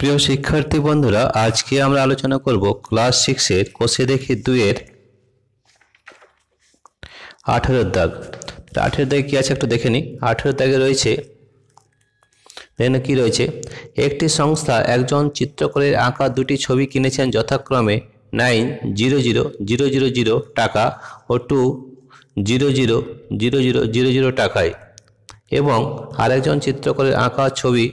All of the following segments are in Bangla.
প্রিয় শিক্ষার্থী বন্ধুরা আজকে আমরা আলোচনা করব ক্লাস সিক্সের কোষে দেখি দুইয়ের আঠেরোর দাগ আঠেরো দাগে কী আছে একটু দেখে নিই আঠেরো দাগে রয়েছে দেখেন কী রয়েছে একটি সংস্থা একজন চিত্রকরের আঁকা দুটি ছবি কিনেছেন যথাক্রমে nine zero zero zero zero zero টাকা ও two zero zero zero zero zero zero টাকায় এবং আরেকজন চিত্রকরের আঁকা ছবি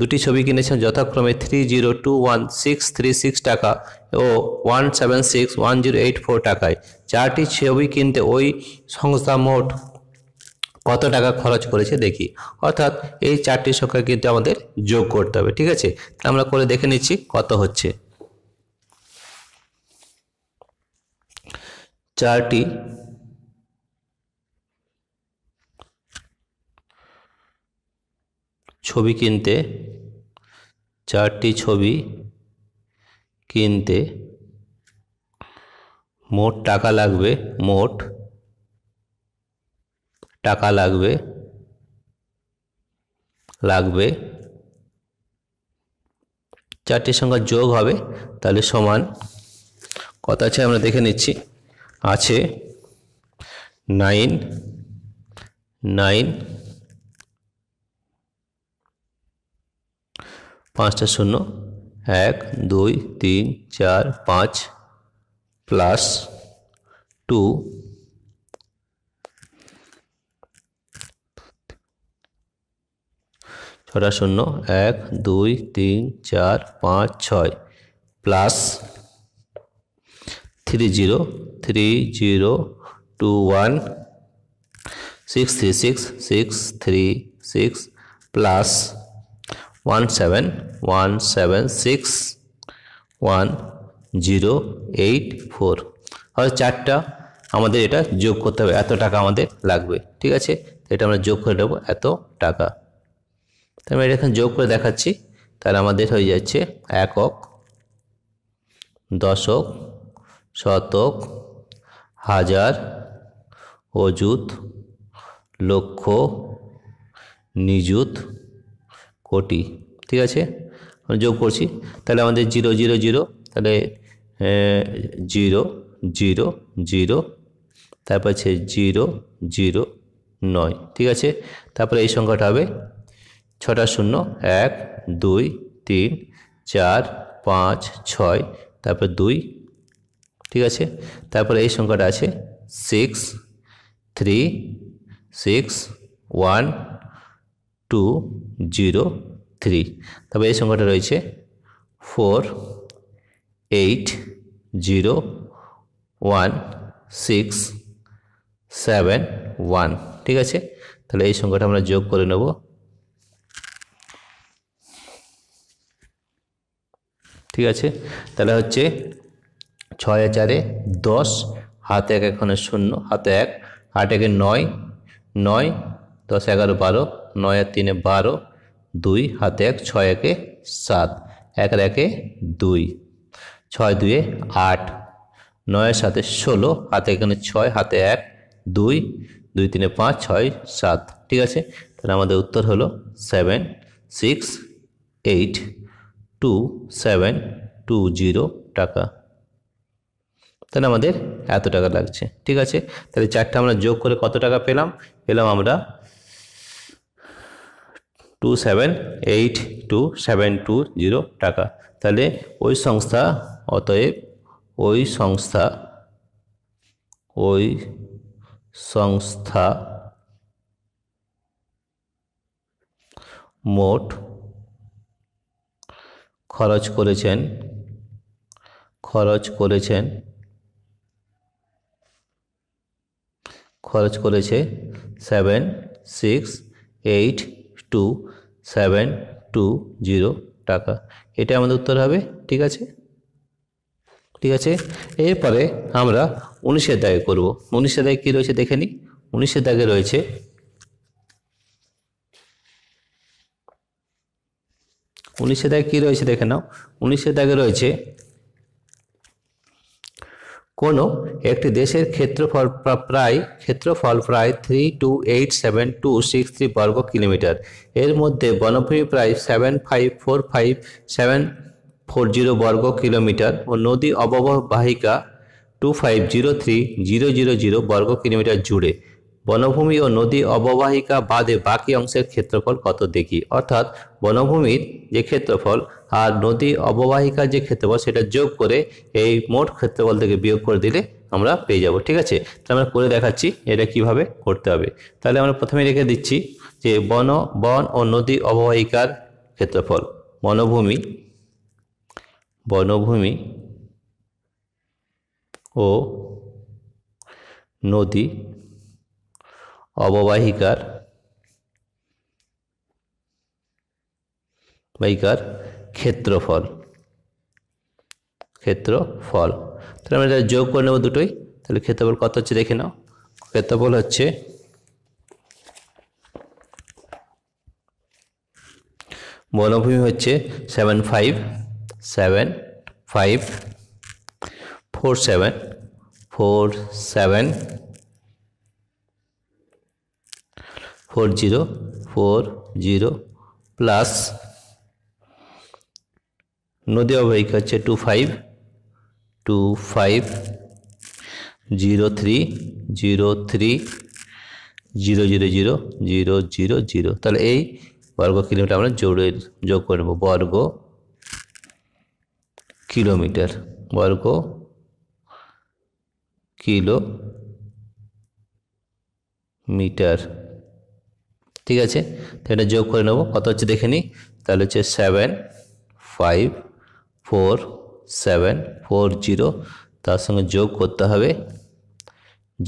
দুটি ছবি কিনেছেন যথাক্রমে three zero two one six three six টাকা ও one seven six one zero eight four টাকায় চারটি ছবি কিনতে ওই সংস্থা মোট কত টাকা খরচ করেছে দেখি অর্থাৎ এই চারটি সংখ্যা কিন্তু আমাদের যোগ করতে হবে ঠিক আছে আমরা করে দেখে নিচ্ছি কত হচ্ছে চারটি ছবি কিনতে চারটি ছবি কিনতে মোট টাকা লাগবে মোট টাকা লাগবে লাগবে চারটির সংখ্যা যোগ হবে তাহলে সমান কত আছে আমরা দেখে নিচ্ছি আছে নাইন নাইন পাঁচটা শূন্য এক দুই তিন চার পাঁচ প্লাস টু ছটা শূন্য এক দুই তিন চার পাঁচ ছয় plus three zero three zero two one six three six six three six plus one seven one seven six one zero eight four হয়তো চারটা আমাদের এটা যোগ করতে হবে এত টাকা আমাদের লাগবে ঠিক আছে এটা আমরা যোগ করে নেবো এত টাকা তার মানে এটা এখানে যোগ করে দেখাচ্ছি তাহলে আমাদের হয়ে যাচ্ছে একক দশক শতক হাজার অযুত লক্ষ নিযুত কোটি ঠিক আছে যোগ করছি তাহলে আমাদের জিরো জিরো জিরো তাহলে জিরো জিরো জিরো তারপর আছে জিরো জিরো নয় ঠিক আছে তারপরে এই সংখ্যাটা হবে ছটা শূন্য এক দুই তিন চার পাঁচ ছয় তারপর দুই ঠিক আছে তারপরে এই সংখ্যাটা আছে six three six one two zero three তবে এই সংখ্যাটা রয়েছে four eight zero one six seven one ঠিক আছে তাহলে এই সংখ্যাটা আমরা যোগ করে নেব ঠিক আছে তাহলে হচ্ছে ছয় চারে দশ হাতে এক এখানে শূন্য হাতে এক আট একে নয় নয় দশ এগারো বারো নয় তিনে বারো দুই হাতে এক ছয় একে সাত এক একে দুই ছয় দুয়ে আট নয়ের সাথে ষোলো হাতে এখানে ছয় হাতে এক দুই দুই তিনে পাঁচ ছয় সাত ঠিক আছে তাহলে আমাদের উত্তর হলো seven six eight two seven two zero টাকা তাহলে আমাদের এত টাকা লাগছে ঠিক আছে তাহলে চারটা আমরা যোগ করে কত টাকা পেলাম পেলাম আমরা two seven eight two seven two zero টাকা তাহলে ওই সংস্থা অতএব ওই সংস্থা ওই সংস্থা মোট খরচ করেছেন খরচ করেছেন খরচ করেছে seven six eight two seven two zero টাকা এটা আমাদের উত্তর হবে ঠিক আছে ঠিক আছে এরপরে আমরা উনিশের দাগে করব উনিশের দাগে কী রয়েছে দেখে নিই উনিশের দাগে রয়েছে উনিশের দাগে কী রয়েছে দেখে নাও উনিশের দাগে রয়েছে কোনো একটি দেশের ক্ষেত্রফল প্রায় ক্ষেত্রফল প্রায় three two eight seven two six three বর্গ কিলোমিটার এর মধ্যে বনভূমি প্রায় seven five four five seven four zero বর্গ কিলোমিটার ও নদী অববাহিকা two five zero three zero zero zero বর্গ কিলোমিটার জুড়ে বনভূমি ও নদী অববাহিকা বাদে বাকি অংশের ক্ষেত্রফল কত দেখি অর্থাৎ বনভূমির যে ক্ষেত্রফল আর নদী অববাহিকার যে ক্ষেত্রফল সেটা যোগ করে এই মোট ক্ষেত্রফল থেকে বিয়োগ করে দিলে আমরা পেয়ে যাব ঠিক আছে তাহলে আমরা করে দেখাচ্ছি এটা কিভাবে করতে হবে তাহলে আমরা প্রথমে রেখে দিচ্ছি যে বন বন ও নদী অববাহিকার ক্ষেত্রফল বনভূমি বনভূমি ও নদী অববাহিকার বাহিকার ক্ষেত্রফল ক্ষেত্রফল তাহলে আমরা এটা যোগ করে নেব দুটোই তাহলে ক্ষেত্রফল কত হচ্ছে দেখে নাও ক্ষেত্রফল হচ্ছে বনভূমি হচ্ছে seven five seven five four seven four seven four zero four zero plus নদী অববাহিকা হচ্ছে two five two five zero three zero three zero zero zero zero zero zero তাহলে এই বর্গ কিলোমিটার আমরা জোড়ের যোগ করে নেব বর্গ কিলোমিটার বর্গ কিলো মিটার ঠিক আছে তো এটা যোগ করে নেব কত হচ্ছে দেখে নিই তাহলে হচ্ছে seven five four seven four zero তার সঙ্গে যোগ করতে হবে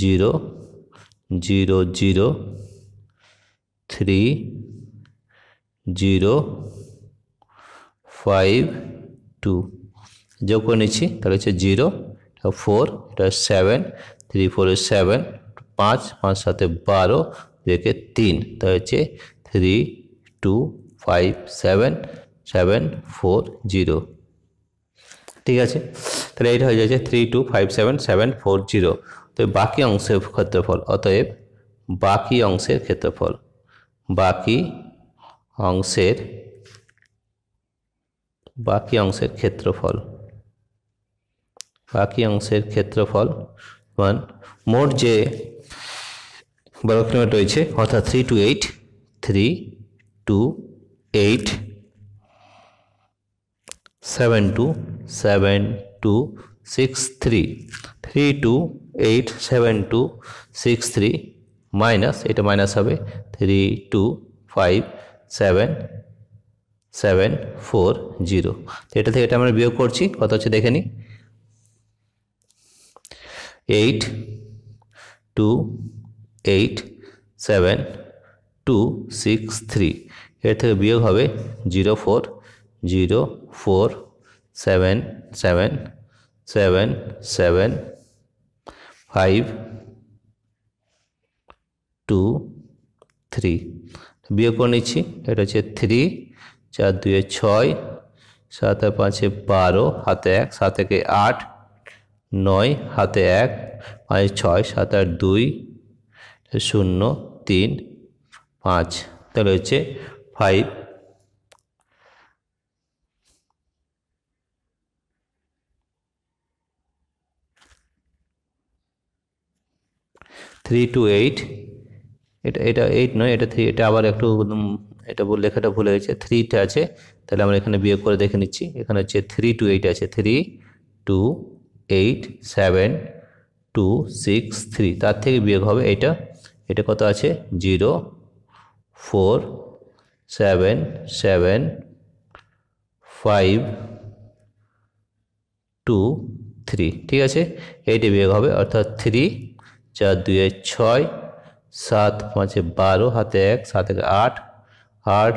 zero zero zero three zero five two যোগ করে নিচ্ছি তাহলে হচ্ছে জিরো ফোর এটা সেভেন থ্রি ফোর সেভেন পাঁচ পাঁচ সাথে বারো দেখে তিন তা হচ্ছে three two five seven seven four zero ঠিক আছে তাহলে এটা হয়ে যাচ্ছে three two five seven seven four zero তো বাকি অংশের ক্ষেত্রফল অতএব বাকি অংশের ক্ষেত্রফল বাকি অংশের বাকি অংশের ক্ষেত্রফল বাকি অংশের ক্ষেত্রফল মান মোট যে বর্গক্রমে রয়েছে অর্থাৎ three two eight three two eight seven two seven two six three three two eight seven two six three minus এটা মাইনাস হবে three two five seven seven four zero এটা থেকে এটা আমরা বিয়োগ করছি কত হচ্ছে দেখে নিই eight two eight seven two six three এর থেকে বিয়োগ হবে zero four zero four seven seven seven seven five two three বিয়োগ করে নিচ্ছি এটা হচ্ছে থ্রি চার দুয়ে ছয় সাত আর পাঁচে বারো হাতে এক সাত একে আট নয় হাতে এক পাঁচ ছয় সাত আট দুই শূন্য তিন পাঁচ তাহলে হচ্ছে ফাইভ থ্রি টু এইট এটা এটা এইট নয় এটা থ্রি এটা আবার একটু এটা লেখাটা ভুলে গেছে থ্রিটা আছে তাহলে আমরা এখানে বিয়োগ করে দেখে নিচ্ছি এখানে হচ্ছে থ্রি টু এইট আছে three two eight seven two six three তার থেকে বিয়োগ হবে এটা এটা কত আছে zero four seven seven five two three ঠিক আছে এইটি বিয়োগ হবে অর্থাৎ থ্রি চার দুয়ে ছয় সাত পাঁচে বারো হাতে এক সাত এক আট আট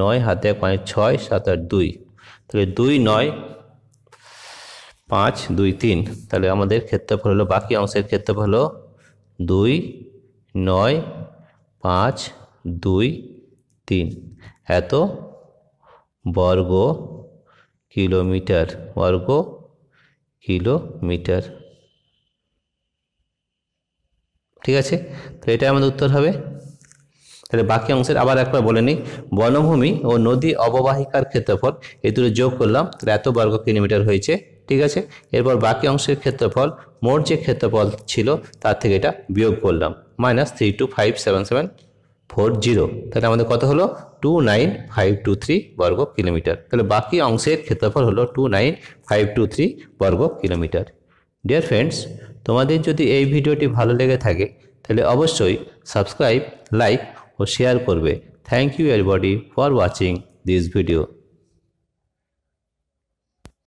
নয় হাতে এক পাঁচ ছয় সাত আট দুই তাহলে দুই নয় পাঁচ দুই তিন তাহলে আমাদের ক্ষেত্রফল হলো বাকি অংশের ক্ষেত্রফল হলো দুই নয় পাঁচ দুই তিন এত বর্গ কিলোমিটার বর্গ কিলোমিটার ঠিক আছে তো এটা আমাদের উত্তর হবে তাহলে বাকি অংশের আবার একবার বলে নিই বনভূমি ও নদী অববাহিকার ক্ষেত্রফল এই দুটো যোগ করলাম তাহলে এত বর্গ কিলোমিটার হয়েছে ঠিক আছে এরপর বাকি অংশের ক্ষেত্রফল মোট যে ক্ষেত্রফল ছিল তার থেকে এটা বিয়োগ করলাম minus three two five seven seven four zero তাহলে আমাদের কত হলো two nine five two three বর্গ কিলোমিটার তাহলে বাকি অংশের ক্ষেত্রফল হলো two nine five two three বর্গ কিলোমিটার ডিয়ার ফ্রেন্ডস তোমাদের যদি এই ভিডিওটি ভালো লেগে থাকে তাহলে অবশ্যই সাবস্ক্রাইব লাইক ও শেয়ার করবে thank you everybody for watching this video